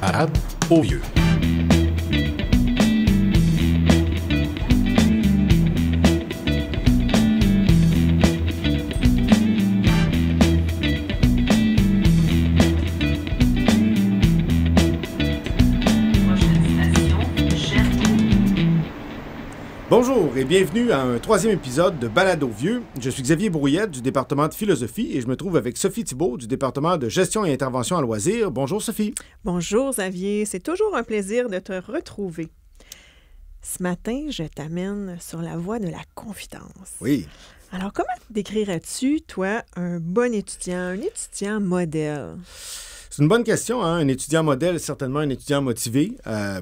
Arab Ouviu. Bonjour et bienvenue à un troisième épisode de Balado Vieux. Je suis Xavier Brouillette du département de philosophie et je me trouve avec Sophie Thibault du département de gestion et intervention à loisirs. Bonjour Sophie. Bonjour Xavier, c'est toujours un plaisir de te retrouver. Ce matin, je t'amène sur la voie de la confidence. Oui. Alors, comment décrirais-tu, toi, un bon étudiant, un étudiant modèle? C'est une bonne question. Hein. Un étudiant modèle, certainement un étudiant motivé, euh,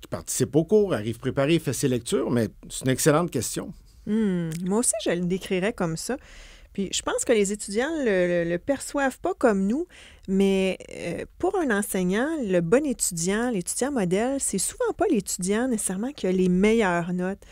qui participe au cours, arrive préparé, fait ses lectures, mais c'est une excellente question. Hmm, moi aussi, je le décrirais comme ça. Puis je pense que les étudiants ne le, perçoivent pas comme nous, mais euh, pour un enseignant, le bon étudiant, l'étudiant modèle, c'est souvent pas l'étudiant nécessairement qui a les meilleures notes,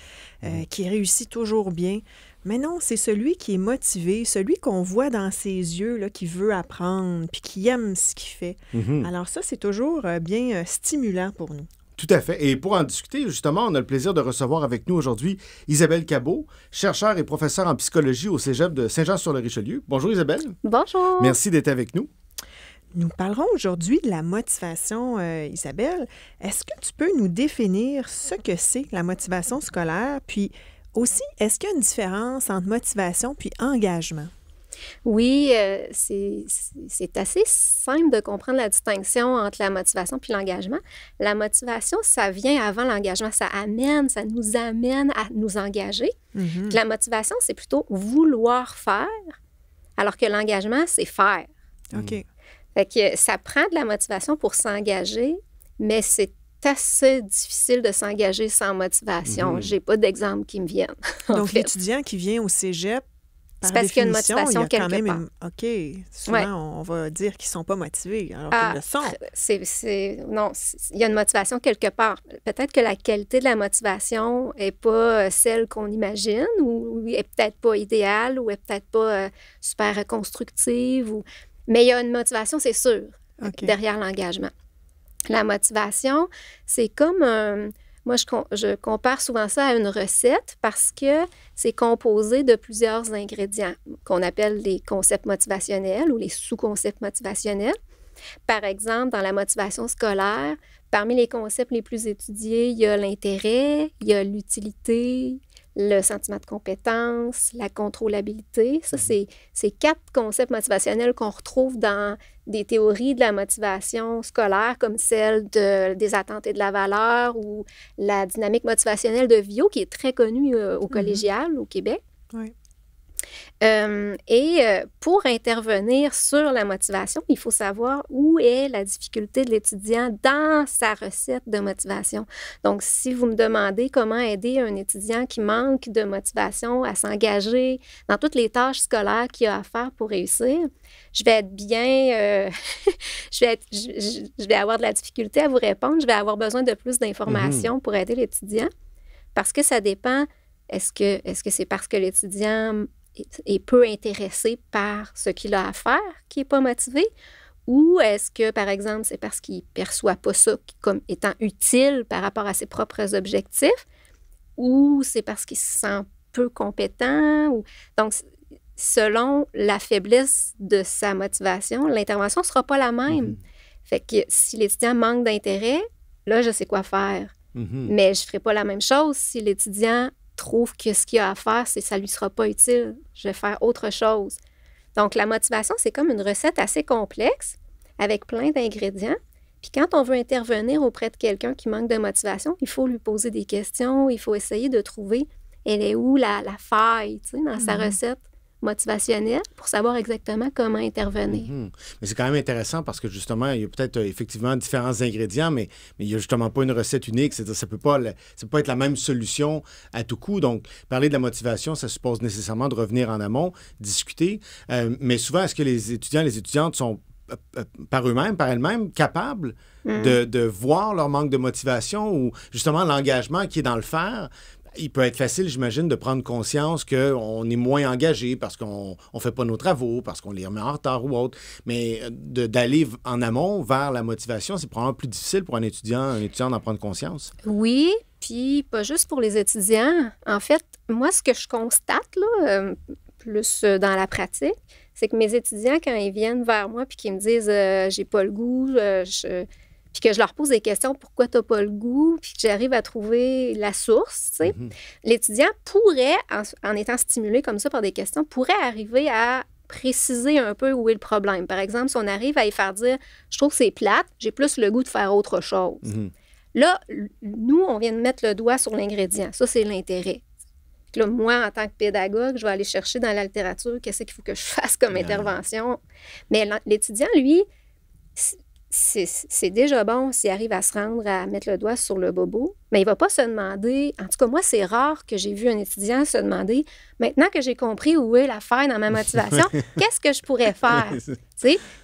euh, hmm. qui réussit toujours bien. Mais non, c'est celui qui est motivé, celui qu'on voit dans ses yeux, là, qui veut apprendre, puis qui aime ce qu'il fait. Mhm. Alors ça, c'est toujours euh, bien euh, stimulant pour nous. Tout à fait. Et pour en discuter, justement, on a le plaisir de recevoir avec nous aujourd'hui Isabelle Cabot, chercheure et professeure en psychologie au Cégep de Saint-Jean-sur-le-Richelieu. Bonjour Isabelle. Bonjour. Merci d'être avec nous. Nous parlerons aujourd'hui de la motivation, euh, Isabelle. Est-ce que tu peux nous définir ce que c'est la motivation scolaire, puis aussi, est-ce qu'il y a une différence entre motivation puis engagement? Oui, euh, c'est assez simple de comprendre la distinction entre la motivation puis l'engagement. La motivation, ça vient avant l'engagement, ça amène, ça nous amène à nous engager. Mhm. la motivation, c'est plutôt vouloir faire, alors que l'engagement, c'est faire. OK. Fait que ça prend de la motivation pour s'engager, mais c'est assez difficile de s'engager sans motivation. Mhm. J'ai pas d'exemple qui me viennent. Donc, l'étudiant qui vient au cégep, c'est parce qu'il y a une motivation quelque part. OK. Souvent, on va dire qu'ils ne sont pas motivés, alors ah, qu'ils le sont. Non, il y a une motivation quelque part. Peut-être que la qualité de la motivation n'est pas euh, celle qu'on imagine ou est peut-être pas idéale ou est peut-être pas euh, super constructive. Mais il y a une motivation, c'est sûr, derrière l'engagement. La motivation, c'est comme moi, je, je, compare souvent ça à une recette parce que c'est composé de plusieurs ingrédients qu'on appelle les concepts motivationnels ou les sous-concepts motivationnels. Par exemple, dans la motivation scolaire, parmi les concepts les plus étudiés, il y a l'intérêt, il y a l'utilité, le sentiment de compétence, la contrôlabilité. Ça, mmh. c'est, quatre concepts motivationnels qu'on retrouve dans des théories de la motivation scolaire comme celle de, des attentes et de la valeur ou la dynamique motivationnelle de Vio, qui est très connue euh, au mm-hmm. collégial au Québec. Euh, et euh, pour intervenir sur la motivation, il faut savoir où est la difficulté de l'étudiant dans sa recette de motivation. Donc, si vous me demandez comment aider un étudiant qui manque de motivation à s'engager dans toutes les tâches scolaires qu'il a à faire pour réussir, je vais être bien, euh, je, vais être, je, vais avoir de la difficulté à vous répondre, je vais avoir besoin de plus d'informations mhm. pour aider l'étudiant parce que ça dépend. Est-ce que est -ce c'est parce que l'étudiant est peu intéressé par ce qu'il a à faire qui n'est pas motivé? Ou est-ce que, par exemple, c'est parce qu'il ne perçoit pas ça comme étant utile par rapport à ses propres objectifs? Ou c'est parce qu'il se sent peu compétent? Ou... Donc, selon la faiblesse de sa motivation, l'intervention ne sera pas la même. Mm-hmm. Fait que si l'étudiant manque d'intérêt, là, je sais quoi faire. Mm-hmm. Mais je ne ferai pas la même chose si l'étudiant trouve que ce qu'il a à faire, c'est ça lui sera pas utile, je vais faire autre chose. Donc la motivation, c'est comme une recette assez complexe avec plein d'ingrédients. Puis quand on veut intervenir auprès de quelqu'un qui manque de motivation, il faut lui poser des questions, il faut essayer de trouver elle est où la, la faille tu sais, dans sa mm-hmm. recette motivationnel pour savoir exactement comment intervenir. Mhm. Mais c'est quand même intéressant parce que justement, il y a peut-être euh, effectivement différents ingrédients, mais, il n'y a justement pas une recette unique. C'est-à-dire ça ne peut, pas, pas être la même solution à tout coup. Donc, parler de la motivation, ça suppose nécessairement de revenir en amont, discuter. Euh, mais souvent, est-ce que les étudiants, les étudiantes sont euh, par eux-mêmes, par elles-mêmes, capables mm. de, de, voir leur manque de motivation ou justement l'engagement qui est dans le faire, il peut être facile, j'imagine, de prendre conscience qu'on est moins engagé parce qu'on ne fait pas nos travaux, parce qu'on les remet en retard ou autre. Mais euh, d'aller en amont vers la motivation, c'est probablement plus difficile pour un étudiant, un étudiant d'en prendre conscience. Oui, puis pas juste pour les étudiants. En fait, moi, ce que je constate, là, euh, plus euh, dans la pratique, c'est que mes étudiants, quand ils viennent vers moi puis qu'ils me disent j'ai pas le goût, je puis que je leur pose des questions, pourquoi tu n'as pas le goût, puis que j'arrive à trouver la source, mhm. l'étudiant pourrait, en, étant stimulé comme ça par des questions, pourrait arriver à préciser un peu où est le problème. Par exemple, si on arrive à y faire dire, je trouve que c'est plate, j'ai plus le goût de faire autre chose. Mhm. Là, nous, on vient de mettre le doigt sur l'ingrédient. Ça, c'est l'intérêt. Là, moi, en tant que pédagogue, je vais aller chercher dans la littérature qu'est-ce qu'il faut que je fasse comme intervention. Mais l'étudiant, lui, c'est déjà bon s'il arrive à se rendre à mettre le doigt sur le bobo, mais il va pas se demander, en tout cas moi c'est rare que j'ai vu un étudiant se demander, maintenant que j'ai compris où est l'affaire dans ma motivation, qu'est-ce que je pourrais faire?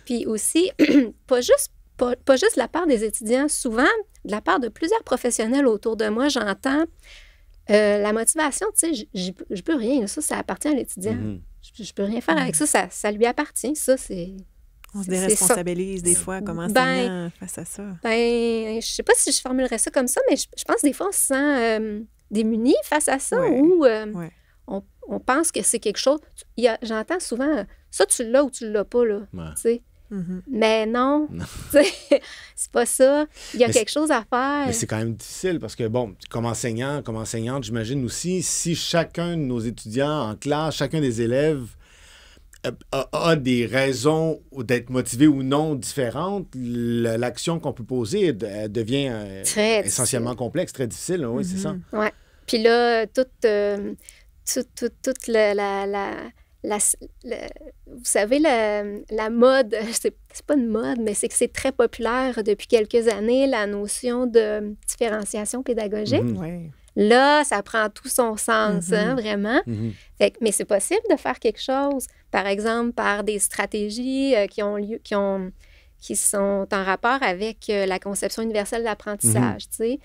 Puis aussi, pas juste, pas, juste la part des étudiants, souvent de la part de plusieurs professionnels autour de moi, j'entends euh, la motivation, tu sais, je peux rien, ça, ça appartient à l'étudiant. Mm-hmm. Je ne Je peux rien faire avec ça, ça, ça lui appartient, ça c'est on se déresponsabilise des fois, comment ben, face à ça? Ben, je sais pas si je formulerais ça comme ça, mais je, pense que des fois, on se sent euh, démunis face à ça ou euh, on, pense que c'est quelque chose. J'entends souvent euh, ça, tu l'as ou tu l'as pas, là. Mm-hmm. Mais non, ce c'est pas ça. Il y a quelque chose à faire. Mais c'est quand même difficile parce que, bon, comme enseignant, comme enseignante, j'imagine aussi, si chacun de nos étudiants en classe, chacun des élèves a, des raisons d'être motivé ou non différentes, l'action qu'on peut poser euh, devient euh, essentiellement complexe, très difficile. Oui, c'est ça. Mm-hmm. Puis là, toute, euh, toute, la, vous savez, la, la mode, c'est pas une mode, mais c'est que c'est très populaire depuis quelques années, la notion de différenciation pédagogique. Mm-hmm. Là, ça prend tout son sens, hein, mhm. vraiment. Mhm. mais c'est possible de faire quelque chose, par exemple, par des stratégies euh, qui ont lieu, qui sont en rapport avec euh, la conception universelle d'apprentissage, mhm.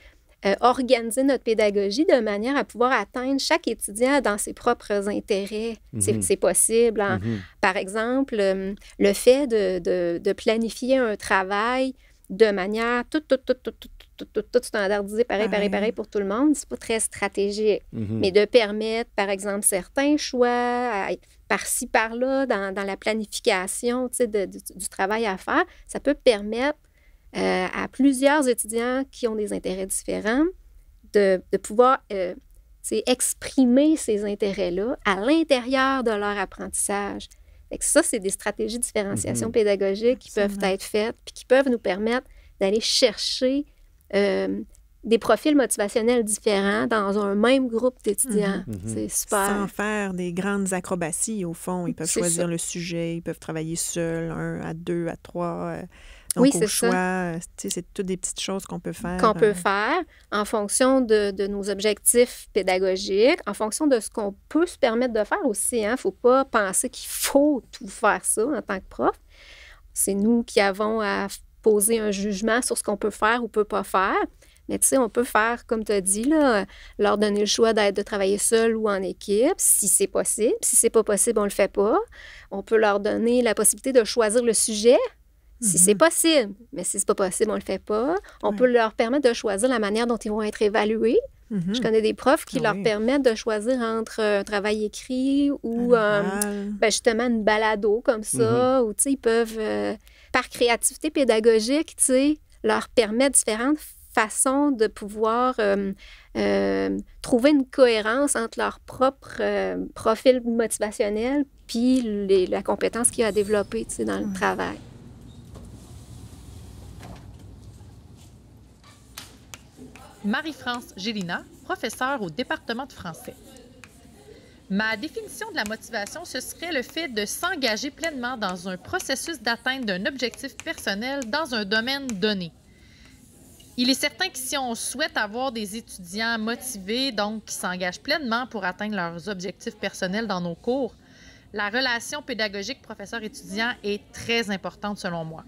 euh, organiser notre pédagogie de manière à pouvoir atteindre chaque étudiant dans ses propres intérêts. C'est possible. Hein. Par exemple, le fait de, planifier un travail de manière tout toute, toute, tout, tout, pareil, pareil, pareil pour tout le monde, c'est pas très stratégique. Mhm. Mais de permettre, par exemple, certains choix par-ci, par-là, dans, la planification du, travail à faire, ça peut permettre euh, à plusieurs étudiants qui ont des intérêts différents de, de pouvoir euh, exprimer ces intérêts-là à l'intérieur de leur apprentissage. Fait ça, c'est des stratégies de différenciation mhm. pédagogique qui peuvent être faites, puis qui peuvent nous permettre d'aller chercher euh, des profils motivationnels différents dans un même groupe d'étudiants. Mhm. Mhm. C'est super. Sans faire des grandes acrobaties, au fond. Ils peuvent choisir le sujet, ils peuvent travailler seuls, un à deux, à trois. Euh, donc, oui, c'est choix, euh, c'est toutes des petites choses qu'on peut faire. Qu'on peut faire en fonction de, nos objectifs pédagogiques, en fonction de ce qu'on peut se permettre de faire aussi. Il hein. ne faut pas penser qu'il faut tout faire ça en tant que prof. C'est nous qui avons à poser un jugement sur ce qu'on peut faire ou peut pas faire. Mais tu sais, on peut faire, comme tu as dit, là, leur donner le choix d'être de travailler seul ou en équipe, si c'est possible. Si c'est pas possible, on le fait pas. On peut leur donner la possibilité de choisir le sujet, si c'est mhm. possible. Mais si c'est pas possible, on le fait pas. On peut leur permettre de choisir la manière dont ils vont être évalués. Mhm. Je connais des profs qui ah leur permettent de choisir entre un travail écrit ou euh, ben, justement une balado comme ça, mhm. où tu sais, ils peuvent euh, par créativité pédagogique, tu sais, leur permet différentes façons de pouvoir euh, euh, trouver une cohérence entre leur propre euh, profil motivationnel puis les, la compétence qu'il a développée tu sais, dans le travail. Marie-France Gélina, professeure au département de français. Ma définition de la motivation, ce serait le fait de s'engager pleinement dans un processus d'atteinte d'un objectif personnel dans un domaine donné. Il est certain que si on souhaite avoir des étudiants motivés, donc qui s'engagent pleinement pour atteindre leurs objectifs personnels dans nos cours, la relation pédagogique professeur-étudiant est très importante selon moi.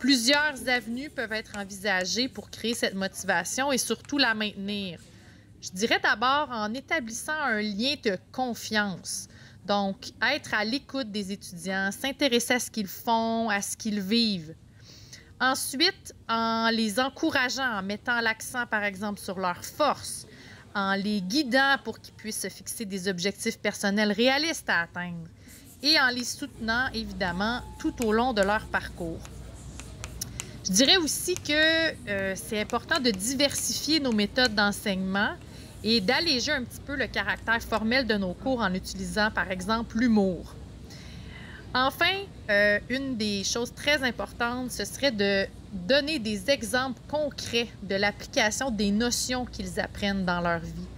Plusieurs avenues peuvent être envisagées pour créer cette motivation et surtout la maintenir. Je dirais d'abord en établissant un lien de confiance. Donc, être à l'écoute des étudiants, s'intéresser à ce qu'ils font, à ce qu'ils vivent. Ensuite, en les encourageant, en mettant l'accent, par exemple, sur leurs forces, en les guidant pour qu'ils puissent se fixer des objectifs personnels réalistes à atteindre et en les soutenant, évidemment, tout au long de leur parcours. Je dirais aussi que euh, c'est important de diversifier nos méthodes d'enseignement et d'alléger un petit peu le caractère formel de nos cours en utilisant, par exemple, l'humour. Enfin, euh, une des choses très importantes, ce serait de donner des exemples concrets de l'application des notions qu'ils apprennent dans leur vie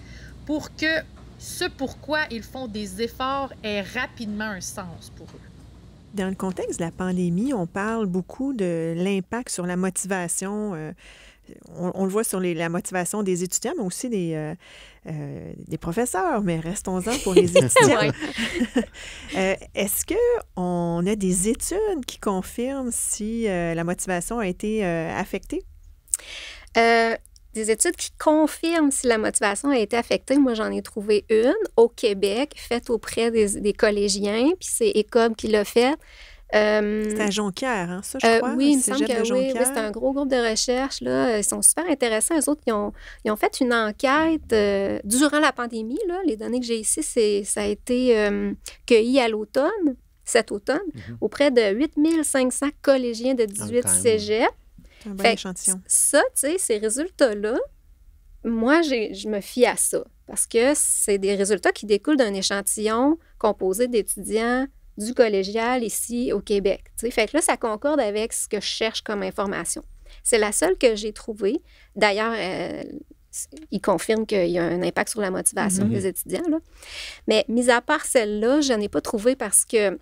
pour que ce pourquoi ils font des efforts ait rapidement un sens pour eux. Dans le contexte de la pandémie, on parle beaucoup de l'impact sur la motivation. Euh, on, le voit sur la motivation des étudiants, mais aussi des, euh, euh, professeurs. Mais restons-en pour les étudiants. Euh, est-ce qu'on a des études qui confirment si la motivation a été affectée? des études qui confirment si la motivation a été affectée. Moi, j'en ai trouvé une au Québec, faite auprès des, collégiens, puis c'est ECOB qui l'a fait c'est euh, à Jonquière, hein, ça, je euh, crois. oui, il c'est un gros groupe de recherche. Là. Euh, ils sont super intéressants. Eux autres, ils ont, fait une enquête durant la pandémie. Là. Les données que j'ai ici, ça a été cueilli à l'automne, cet automne, mhm. auprès de 8500 collégiens de 18 cégeps. Un bon échantillon. Ça, tu sais, ces résultats-là, moi, je me fie à ça parce que c'est des résultats qui découlent d'un échantillon composé d'étudiants du collégial ici au Québec. Fait que là, ça concorde avec ce que je cherche comme information. C'est la seule que j'ai trouvée. D'ailleurs, euh, il confirme qu'il y a un impact sur la motivation mhm. des étudiants. Mais mis à part celle-là, je n'en ai pas trouvé parce que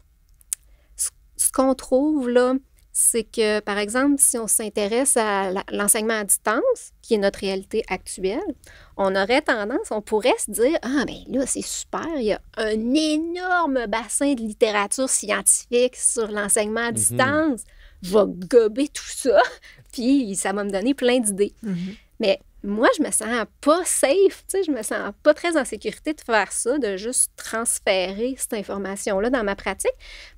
ce qu'on trouve là, c'est que, par exemple, si on s'intéresse à l'enseignement à distance, qui est notre réalité actuelle, on aurait tendance, on pourrait se dire Ah, ben là, c'est super, il y a un énorme bassin de littérature scientifique sur l'enseignement à mhm. distance. Je vais gober tout ça, puis ça va me donner plein d'idées. Mhm. Mais moi, je me sens pas safe, tu sais, je me sens pas très en sécurité de faire ça, de juste transférer cette information-là dans ma pratique,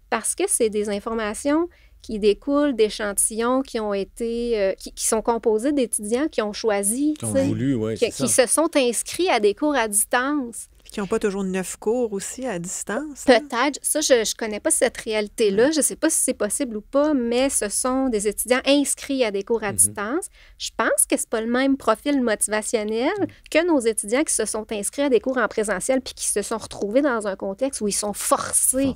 parce que c'est des informations qui découlent d'échantillons qui ont été, euh, qui, sont composés d'étudiants qui ont choisi, qui se sont inscrits à des cours à distance. Qui n'ont pas toujours neuf cours aussi à distance. Hein? Peut-être. Ça, je ne connais pas cette réalité-là. Je ne sais pas si c'est possible ou pas, mais ce sont des étudiants inscrits à des cours à mhm. distance. Je pense que ce n'est pas le même profil motivationnel mm. que nos étudiants qui se sont inscrits à des cours en présentiel puis qui se sont retrouvés dans un contexte où ils sont forcés,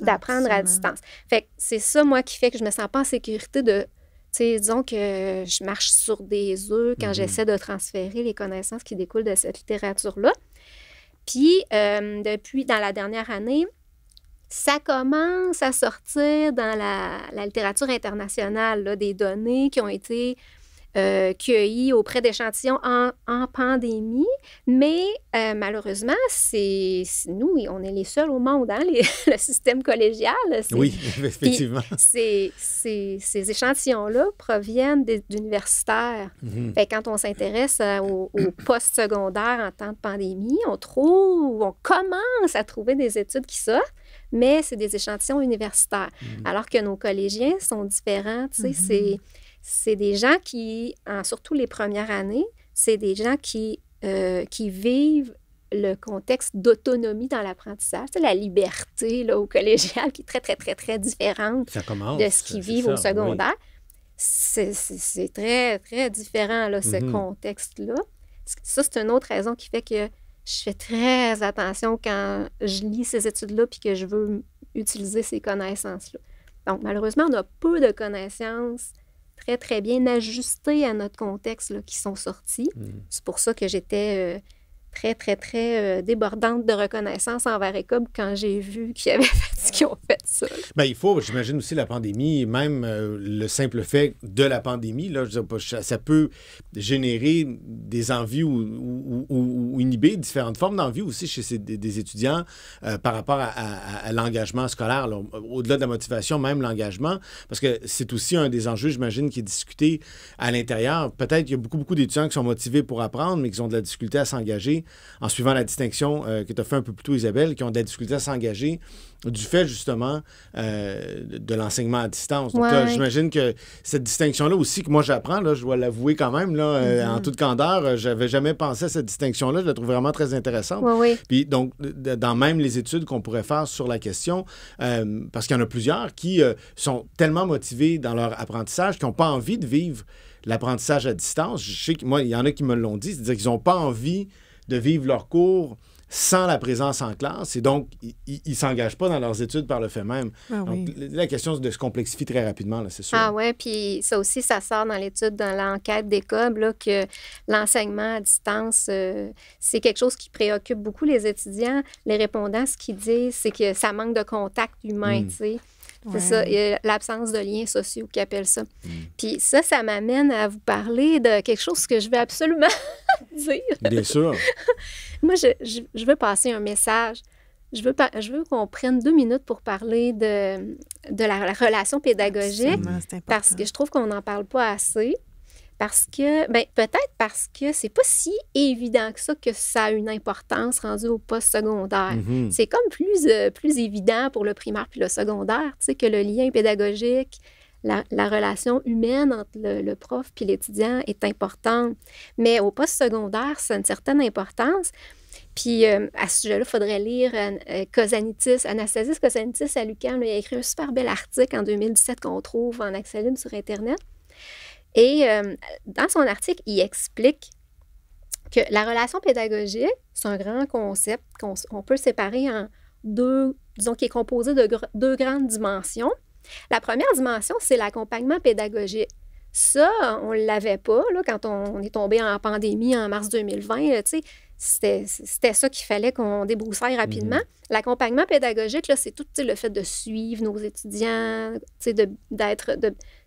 d'apprendre à distance. Fait c'est ça, moi, qui fait que je me sens pas en sécurité de sais, disons que je marche sur des œufs quand mm-hmm. j'essaie de transférer les connaissances qui découlent de cette littérature-là. Puis, euh, depuis, dans la dernière année, ça commence à sortir dans la, littérature internationale des données qui ont été euh, cueillis auprès d'échantillons en, pandémie, mais euh, malheureusement, c'est nous, on est les seuls au monde, hein, le système collégial. Oui, effectivement. Ces, échantillons-là proviennent d'universitaires. Mhm. quand on s'intéresse euh, au, au post-secondaire en temps de pandémie, on trouve, on commence à trouver des études qui sortent mais c'est des échantillons universitaires. Mhm. Alors que nos collégiens sont différents, tu sais, mhm. c'est c'est des gens qui, en, surtout les premières années, c'est des gens qui, euh, vivent le contexte d'autonomie dans l'apprentissage, c'est la liberté là, au collégial qui est très, très, très, très différente de ce qu'ils vivent au secondaire. C'est très, très différent, ce mm-hmm. contexte-là. Ça, c'est une autre raison qui fait que je fais très attention quand je lis ces études-là puis que je veux utiliser ces connaissances-là. Donc, malheureusement, on a peu de connaissances très, très bien ajusté à notre contexte là, qui sont sortis. Mm. C'est pour ça que j'étais euh, très, très, très euh, débordante de reconnaissance envers ECOB quand j'ai vu qu'ils avaient fait ce qu'ils ont fait ça. Bien, il faut, j'imagine aussi la pandémie, même euh, le simple fait de la pandémie, là, ça peut générer des envies ou, ou, inhiber différentes formes d'envie aussi chez des, étudiants euh, par rapport à, à l'engagement scolaire, au-delà de la motivation, même l'engagement, parce que c'est aussi un des enjeux, j'imagine, qui est discuté à l'intérieur. Peut-être qu'il y a beaucoup, beaucoup d'étudiants qui sont motivés pour apprendre, mais qui ont de la difficulté à s'engager en suivant la distinction euh, que tu as fait un peu plus tôt, Isabelle, qui ont des la à s'engager du fait justement euh, de l'enseignement à distance. Donc, j'imagine que cette distinction-là aussi, que moi j'apprends, là, je dois l'avouer quand même, là, euh, mm-hmm. en toute candeur, j'avais jamais pensé à cette distinction-là. Je la trouve vraiment très intéressante. Puis, donc, dans même les études qu'on pourrait faire sur la question, parce qu'il y en a plusieurs qui sont tellement motivés dans leur apprentissage qu'ils n'ont pas envie de vivre l'apprentissage à distance. Je sais que moi, il y en a qui me l'ont dit, c'est-à-dire qu'ils n'ont pas envie de vivre leur cours sans la présence en classe et donc ils ne s'engagent pas dans leurs études par le fait même. Ah la question de se complexifie très rapidement, c'est sûr. Ah ouais, puis ça aussi, ça sort dans l'étude, dans l'enquête des COB, là, que l'enseignement à distance, euh, c'est quelque chose qui préoccupe beaucoup les étudiants. Les répondants, ce qu'ils disent, c'est que ça manque de contact humain, hmm. tu sais. C'est y ça, l'absence de liens sociaux qui appelle ça. Hmm. Puis ça, ça m'amène à vous parler de quelque chose que je veux absolument dire. Bien sûr. Moi, je, je, veux passer un message. Je veux, je veux qu'on prenne deux minutes pour parler de, de la, la relation pédagogique parce que je trouve qu'on n'en parle pas assez. Parce que, ben, peut-être parce que c'est pas si évident que ça que ça a une importance rendue au poste secondaire. Mhm. C'est comme plus, euh, plus évident pour le primaire puis le secondaire, tu sais, que le lien pédagogique, la, relation humaine entre le, prof puis l'étudiant est importante. Mais au poste secondaire, ça a une certaine importance. Puis euh, à ce sujet-là, il faudrait lire euh, euh, Cosanitis, Anastasis Cosanitis à l'UQAM. Il a écrit un super bel article en 2017 qu'on trouve en accès sur Internet. Et euh, dans son article, il explique que la relation pédagogique, c'est un grand concept qu'on peut séparer en deux, disons, qui est composé de deux grandes dimensions. La première dimension, c'est l'accompagnement pédagogique. Ça, on ne l'avait pas là, quand on, est tombé en pandémie en mars 2020. C'était ça qu'il fallait qu'on débroussaille rapidement. Mm-hmm. L'accompagnement pédagogique, c'est tout le fait de suivre nos étudiants, d'être,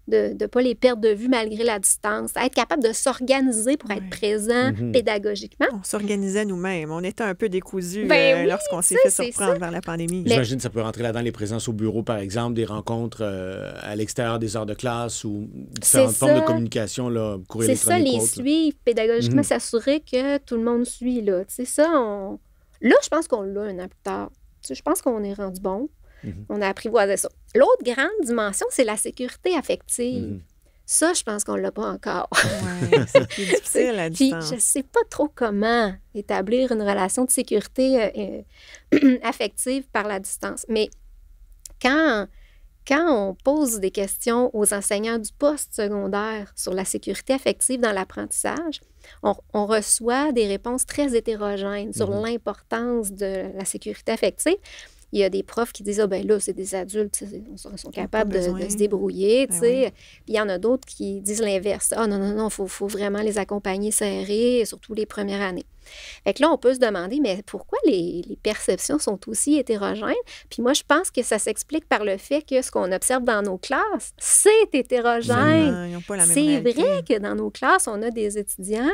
de ne pas les perdre de vue malgré la distance, être capable de s'organiser pour être présent mhm. pédagogiquement. On s'organisait nous-mêmes. On était un peu décousus ben euh, lorsqu'on s'est fait surprendre par la pandémie. J'imagine que ça peut rentrer là-dedans les présences au bureau, par exemple, des rencontres euh, à l'extérieur des heures de classe ou différentes formes de communication, là, C'est ça, les suivre pédagogiquement, mhm. s'assurer que tout le monde suit. Là, ça, là je pense qu'on l'a un an plus tard. je pense qu'on est rendu bon. Mhm. On a apprivoisé ça. L'autre grande dimension, c'est la sécurité affective. Mhm. Ça, je pense qu'on ne l'a pas encore. Ouais, c'est plus difficile à distance. Puis, je ne sais pas trop comment établir une relation de sécurité euh, euh, affective par la distance. Mais quand, quand on pose des questions aux enseignants du poste secondaire sur la sécurité affective dans l'apprentissage, on, reçoit des réponses très hétérogènes sur mhm. l'importance de la sécurité affective il y a des profs qui disent Ah, ben là, c'est des adultes, ils sont capables de, se débrouiller. Ben Puis il y en a d'autres qui disent l'inverse Ah, non, non, non, il faut, vraiment les accompagner serrés, surtout les premières années. Fait là, on peut se demander, mais pourquoi les, les perceptions sont aussi hétérogènes? Puis moi, je pense que ça s'explique par le fait que ce qu'on observe dans nos classes, c'est hétérogène. C'est vrai que dans nos classes, on a des étudiants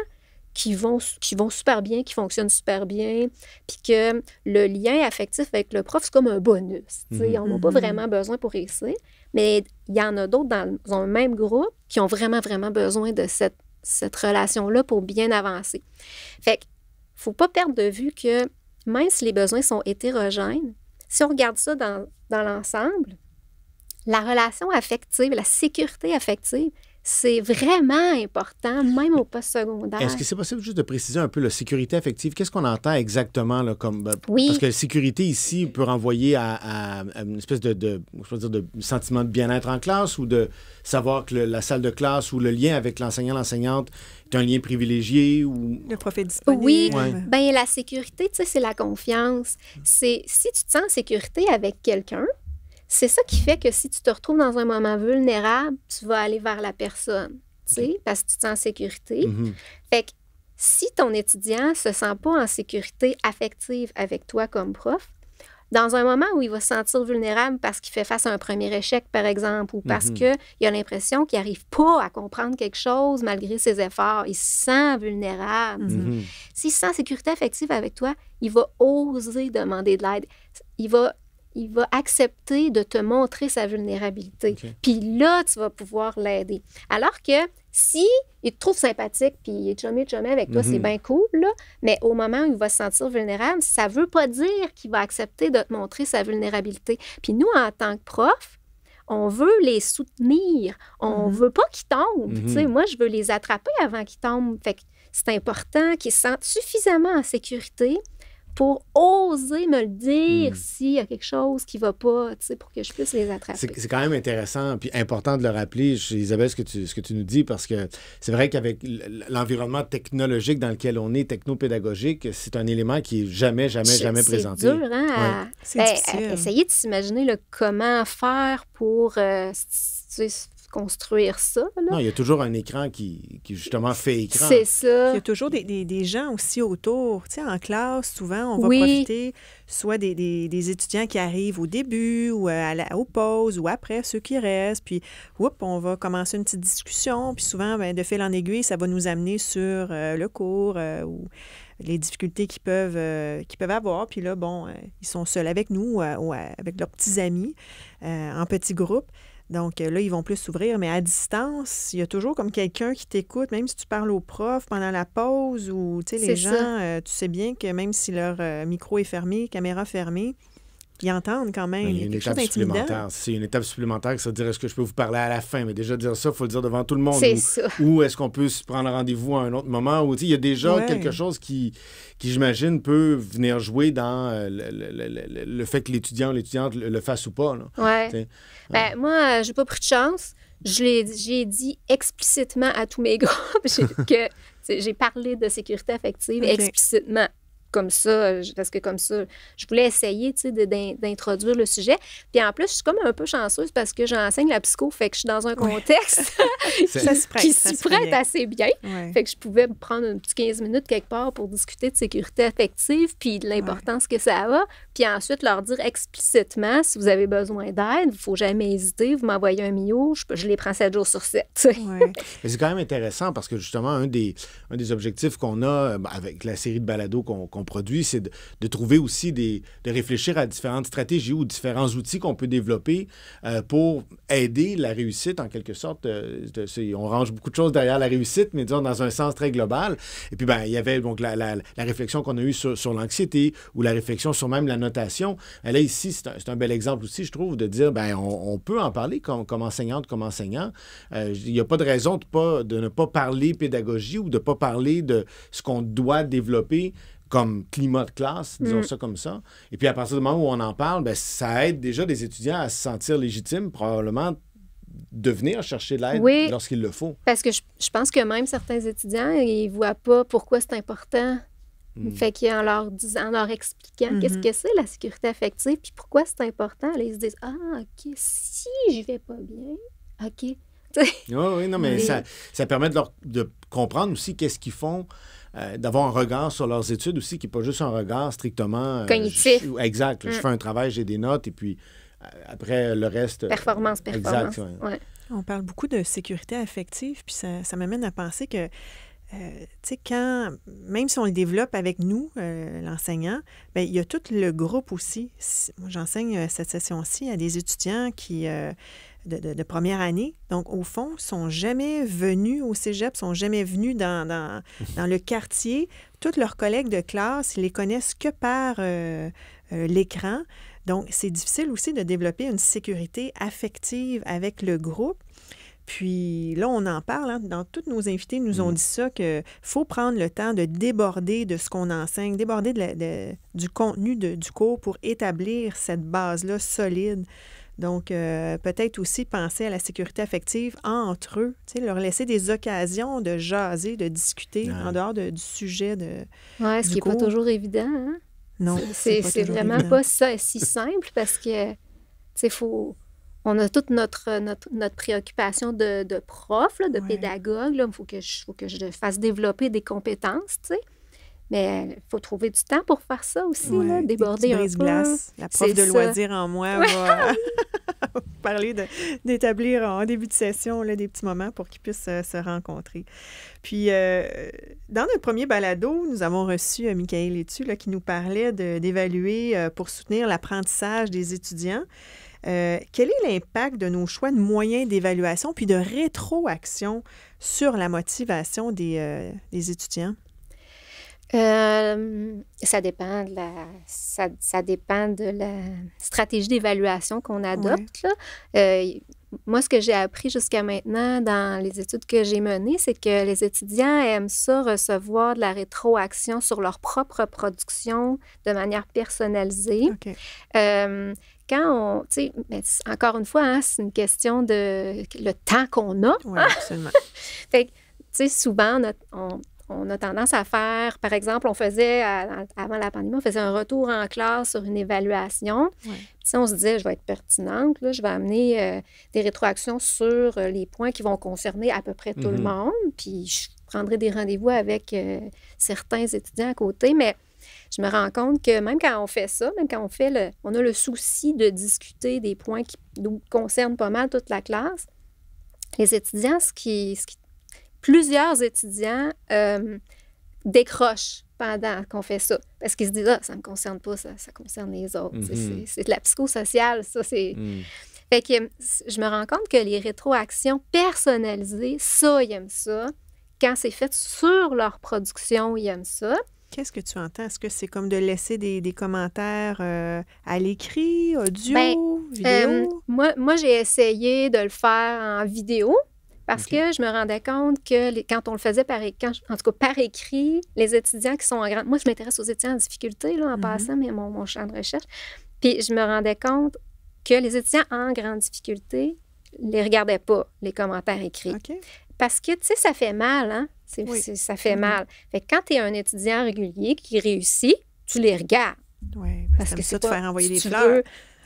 qui vont, qui vont super bien, qui fonctionnent super bien, puis que le lien affectif avec le prof, c'est comme un bonus. Ils n'en ont pas mhm. vraiment besoin pour réussir, mais il y en a d'autres dans, le même groupe qui ont vraiment, vraiment besoin de cette, relation-là pour bien avancer. Fait qu'il ne faut pas perdre de vue que même si les besoins sont hétérogènes, si on regarde ça dans l'ensemble, la relation affective, la sécurité affective, c'est vraiment important, même au poste secondaire Est-ce que c'est possible juste de préciser un peu la sécurité affective? Qu'est-ce qu'on entend exactement là, comme. Ben, parce que la sécurité ici peut renvoyer à, une espèce de, de, je dire, de sentiment de bien-être en classe ou de savoir que la salle de classe ou le lien avec l'enseignant, l'enseignante est un lien privilégié ou. Le prof est disponible. Oui. ben Bien, la sécurité, tu sais, c'est la confiance. C'est si tu te sens en sécurité avec quelqu'un, c'est ça qui fait que si tu te retrouves dans un moment vulnérable, tu vas aller vers la personne, tu sais, parce que tu te sens en sécurité. Mm-hmm. Fait que si ton étudiant se sent pas en sécurité affective avec toi comme prof, dans un moment où il va se sentir vulnérable parce qu'il fait face à un premier échec, par exemple, ou parce mm-hmm. que il qu'il a l'impression qu'il arrive pas à comprendre quelque chose malgré ses efforts, il se sent vulnérable. Mm-hmm. S'il se sent en sécurité affective avec toi, il va oser demander de l'aide. Il va il va accepter de te montrer sa vulnérabilité. Puis là, tu vas pouvoir l'aider. Alors que si il te trouve sympathique puis il est jamais jamais avec toi, c'est mhm. bien cool, là, mais au moment où il va se sentir vulnérable, ça veut pas dire qu'il va accepter de te montrer sa vulnérabilité. Puis nous, en tant que prof, on veut les soutenir. On mhm. veut pas qu'ils tombent. Mhm. Moi, je veux les attraper avant qu'ils tombent. Fait c'est important qu'ils se sentent suffisamment en sécurité pour oser me le dire hmm. s'il y a quelque chose qui ne va pas, pour que je puisse les attraper. C'est quand même intéressant et important de le rappeler, Isabelle, ce que tu, ce que tu nous dis, parce que c'est vrai qu'avec l'environnement technologique dans lequel on est, technopédagogique, c'est un élément qui n'est jamais, jamais, jamais présenté. C'est dur, hein? Ben, de s'imaginer comment faire pour... Euh, construire ça. Non, il y a toujours un écran qui, justement fait écran. C'est ça. Il y a toujours des, gens aussi autour. Tu sais, en classe, souvent, on va profiter soit des, étudiants qui arrivent au début ou euh, à la, aux pauses ou après, ceux qui restent. Puis, on va commencer une petite discussion. Puis souvent, ben, de fil en aiguille, ça va nous amener sur euh, le cours euh, ou les difficultés qu'ils peuvent, qu'ils peuvent avoir. Puis là, bon, ils sont seuls avec nous ou avec leurs petits amis en petits groupes. Donc euh, là, ils vont plus s'ouvrir, mais à distance, il y a toujours comme quelqu'un qui t'écoute, même si tu parles au prof pendant la pause ou, tu sais, les gens, euh, tu sais bien que même si leur euh, micro est fermé, caméra fermée, y entendre quand même. Ben, il une étape supplémentaire. C'est une étape supplémentaire, ça dire est-ce que je peux vous parler à la fin, mais déjà dire ça, il faut le dire devant tout le monde. Ou est-ce qu'on peut se prendre rendez-vous à un autre moment? Ou, il y a déjà quelque chose qui, qui j'imagine, peut venir jouer dans euh, le, fait que l'étudiant l'étudiante le, fasse ou pas. Oui. Ouais. Ben, moi, euh, j'ai pas pris de chance. J'ai dit explicitement à tous mes groupes que j'ai parlé de sécurité affective explicitement comme ça, euh, parce que comme ça, je voulais essayer d'introduire le sujet. Puis en plus, je suis comme un peu chanceuse parce que j'enseigne la psycho, fait que je suis dans un contexte qui, s'y prête, assez bien. Fait que je pouvais prendre une petite 15 minutes quelque part pour discuter de sécurité affective puis de l'importance que ça a, puis ensuite leur dire explicitement si vous avez besoin d'aide, il ne faut jamais hésiter, vous m'envoyez un mail, je, je, les prends 7 jours sur 7. c'est quand même intéressant parce que justement, un des, un des objectifs qu'on a euh, bah, avec la série de balados qu'on produit, c'est de, de, trouver aussi des. de réfléchir à différentes stratégies ou différents outils qu'on peut développer euh, pour aider la réussite en quelque sorte. Euh, on range beaucoup de choses derrière la réussite, mais dans un sens très global. Et puis, ben, il y avait donc la, la, la réflexion qu'on a eue sur, sur l'anxiété ou la réflexion sur même la Là, Elle est ici, c'est un, un, bel exemple aussi, je trouve, de dire, ben, on, peut en parler comme, comme enseignante, comme enseignant. Euh, il n'y a pas de raison de, pas, de ne pas parler pédagogie ou de ne pas parler de ce qu'on doit développer comme climat de classe, disons mm. ça comme ça. Et puis à partir du moment où on en parle, bien, ça aide déjà des étudiants à se sentir légitimes, probablement de venir chercher de l'aide lorsqu'il le faut. Parce que je, je, pense que même certains étudiants, ils ne voient pas pourquoi c'est important Mm. Fait qu'en leur disant, en leur expliquant qu'est-ce mm-hmm. que c'est la sécurité affective, puis pourquoi c'est important, là, ils se disent Ah, OK, si je vais pas bien, OK. oui, oui, non, mais, Ça, permet de, leur, comprendre aussi qu'est-ce qu'ils font, euh, d'avoir un regard sur leurs études aussi, qui n'est pas juste un regard strictement. Euh, Cognitif. exact. Je mm. fais un travail, j'ai des notes, et puis euh, après le reste. Performance, performance. Exact. On parle beaucoup de sécurité affective, puis ça, ça m'amène à penser que euh, tu sais, quand, même si on le développe avec nous, euh, l'enseignant, bien, il y a tout le groupe aussi. Moi, j'enseigne euh, cette session-ci à des étudiants qui, de, première année, donc au fond, sont jamais venus au cégep, sont jamais venus dans, dans, le quartier. toutes leurs collègues de classe, ils les connaissent que par l'écran. Donc, c'est difficile aussi de développer une sécurité affective avec le groupe. Puis là, on en parle. Hein. dans toutes nos invités nous ont mm. dit ça, que faut prendre le temps de déborder de ce qu'on enseigne, déborder du contenu de, du cours pour établir cette base-là solide. Donc, euh, peut-être aussi penser à la sécurité affective entre eux, leur laisser des occasions de jaser, de discuter en dehors du sujet de. Oui, ce qui n'est pas toujours évident. Hein? Non. C'est vraiment pas ça, si simple parce que, tu sais, faut on a toute notre, euh, notre, notre préoccupation de, prof, de pédagogue. Il faut, que je, faut que je fasse développer des compétences, tu sais. Mais il euh, faut trouver du temps pour faire ça aussi, déborder un peu. La prof de loisirs en moi va parler d'établir en début de session là, des petits moments pour qu'ils puissent euh, se rencontrer. Puis, dans notre premier balado, nous avons reçu euh, Michael Etu là, qui nous parlait d'évaluer pour soutenir l'apprentissage des étudiants. Euh, quel est l'impact de nos choix de moyens d'évaluation puis de rétroaction sur la motivation des, euh, étudiants? Euh, ça dépend de la, ça, dépend de la stratégie d'évaluation qu'on adopte moi, ce que j'ai appris jusqu'à maintenant dans les études que j'ai menées, c'est que les étudiants aiment ça recevoir de la rétroaction sur leur propre production de manière personnalisée. Euh, quand on, tu encore une fois, hein, c'est une question de le temps qu'on a. Oui, absolument. fait que, tu sais, souvent, on on a tendance à faire, par exemple, on faisait, avant la pandémie, on faisait un retour en classe sur une évaluation. Puis Si on se disait, je vais être pertinente, je vais amener euh, des rétroactions sur euh, les points qui vont concerner à peu près tout le mm-hmm. monde, puis je prendrai des rendez-vous avec euh, certains étudiants à côté, mais je me rends compte que même quand on fait ça, même quand on fait le, on a le souci de discuter des points qui nous concernent pas mal toute la classe, les étudiants, ce qui, ce qui plusieurs étudiants euh, décrochent pendant qu'on fait ça. Parce qu'ils se disent, ah, ça ne me concerne pas, ça, concerne les autres. Mm-hmm. C'est de la psychosociale, ça, c'est... Mm. Fait que je me rends compte que les rétroactions personnalisées, ça, ils aiment ça. Quand c'est fait sur leur production, ils aiment ça. Qu'est-ce que tu entends? Est-ce que c'est comme de laisser des, commentaires euh, à l'écrit, audio, ben, vidéo? Euh, moi, moi j'ai essayé de le faire en vidéo, parce que je me rendais compte que quand on le faisait par quand, en tout cas par écrit, les étudiants qui sont en grande. Moi, je m'intéresse aux étudiants en difficulté, là, en mm-hmm. passant, mais mon, champ de recherche. Puis je me rendais compte que les étudiants en grande difficulté les regardaient pas, les commentaires écrits. Parce que, tu sais, ça fait mal, hein? Ça fait mal. Fait quand tu es un étudiant régulier qui réussit, tu les regardes. Oui, parce, que c'est te fait envoyer des fleurs.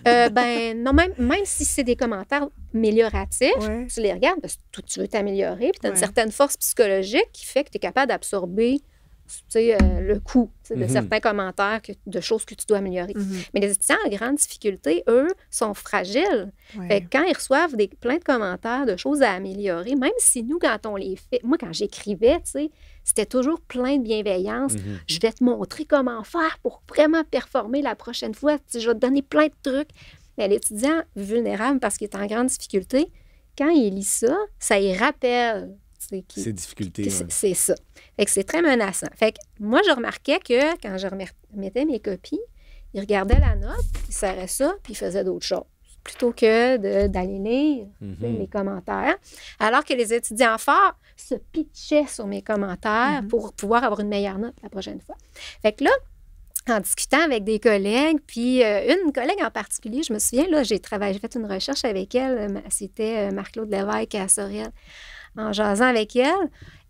Euh, ben non, même, même si c'est des commentaires amélioratifs, tu les regardes parce que tu veux t'améliorer, puis tu as une certaine force psychologique qui fait que tu es capable d'absorber euh, le coût de mhm. certains commentaires, de choses que tu dois améliorer. Mhm. Mais les étudiants en grande difficulté, eux, sont fragiles. quand ils reçoivent des, plein de commentaires de choses à améliorer, même si nous, quand on les fait, moi, quand j'écrivais, tu sais, c'était toujours plein de bienveillance. Mhm. Je vais te montrer comment faire pour vraiment performer la prochaine fois. Je vais te donner plein de trucs. Mais l'étudiant vulnérable, parce qu'il est en grande difficulté, quand il lit ça, ça lui rappelle C'est difficultés. C'est ça. Fait que c'est très menaçant. Fait que moi, je remarquais que quand je remettais mes copies, il regardait la note, il serrait ça, puis il faisait d'autres choses plutôt que d'aller lire mhm. mes commentaires. Alors que les étudiants forts se pitchaient sur mes commentaires mhm. pour pouvoir avoir une meilleure note la prochaine fois. Fait que là, en discutant avec des collègues, puis euh, une collègue en particulier, je me souviens, là, j'ai travaillé, fait une recherche avec elle, c'était euh, Marc-Claude Lévesque à Sorel, en jasant avec elle.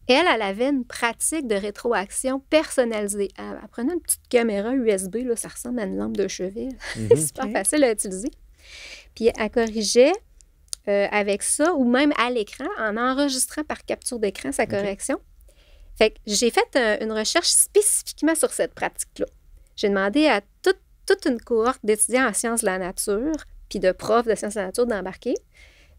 Elle, elle avait une pratique de rétroaction personnalisée. Elle, une petite caméra USB, là, ça ressemble à une lampe de cheville, c'est mhm. super facile à utiliser. Puis elle corrigeait euh, avec ça, ou même à l'écran, en enregistrant par capture d'écran sa correction. Fait que j'ai fait euh, une recherche spécifiquement sur cette pratique-là. J'ai demandé à toute, toute une cohorte d'étudiants en sciences de la nature, puis de profs de sciences de la nature d'embarquer.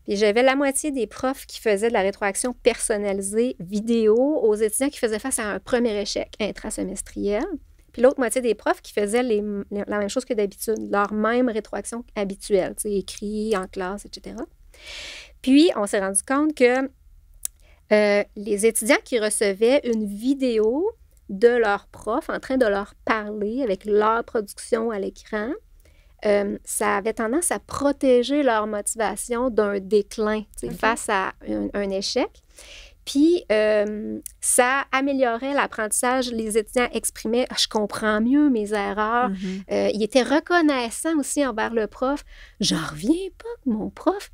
Puis j'avais la moitié des profs qui faisaient de la rétroaction personnalisée vidéo aux étudiants qui faisaient face à un premier échec intrasemestriel. Puis l'autre moitié des profs qui faisaient la même chose que d'habitude, leur même rétroaction habituelle, écrit, en classe, etc. Puis, on s'est rendu compte que euh, les étudiants qui recevaient une vidéo de leur prof en train de leur parler avec leur production à l'écran, euh, ça avait tendance à protéger leur motivation d'un déclin face à un échec. Puis, euh, ça améliorait l'apprentissage. Les étudiants exprimaient Je comprends mieux mes erreurs. Il était reconnaissant ils étaient reconnaissants aussi envers le prof. Je reviens pas que mon prof,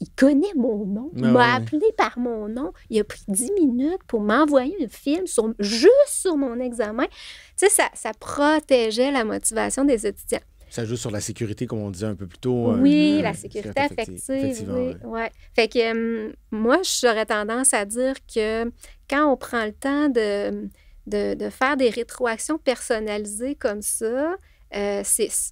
il connaît mon nom. Il ah m'a appelé par mon nom. Il a pris 10 minutes pour m'envoyer un film sur, juste sur mon examen. Tu sais, ça protégeait la motivation des étudiants. Ça joue sur la sécurité, comme on disait un peu plus tôt. Hein. oui, euh, la sécurité affective. Fait que euh, moi, j'aurais tendance à dire que quand on prend le temps de, de, faire des rétroactions personnalisées comme ça, euh,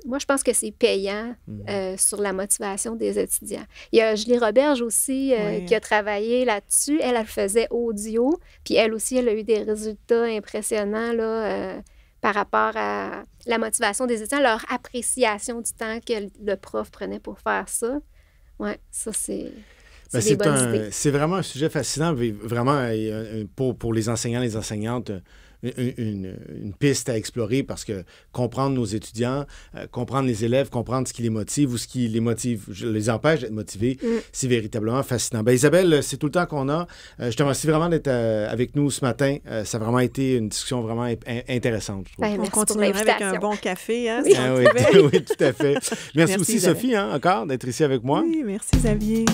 moi, je pense que c'est payant mhm. sur la motivation des étudiants. Il y a Julie Roberge aussi qui a travaillé là-dessus. Elle, elle faisait audio, puis elle aussi, elle a eu des résultats impressionnants là, par rapport à la motivation des étudiants, leur appréciation du temps que le prof prenait pour faire ça. Oui, ça, c'est. Ben, c'est vraiment un sujet fascinant, vraiment euh, pour, pour les enseignants et les enseignantes. Euh, une, piste à explorer parce que comprendre nos étudiants, euh, comprendre les élèves, comprendre ce qui les motive ou ce qui les motive, les empêche d'être motivés, mm. c'est véritablement fascinant. Ben, Isabelle, euh, c'est tout le temps qu'on a. Euh, je te remercie vraiment d'être avec nous ce matin. ça a vraiment été une discussion vraiment intéressante. Ben, on continuera avec un bon café. Hein, oui. Ah oui, tout à fait. Merci, aussi, Sophie, hein, encore, d'être ici avec moi. Oui, merci, Xavier.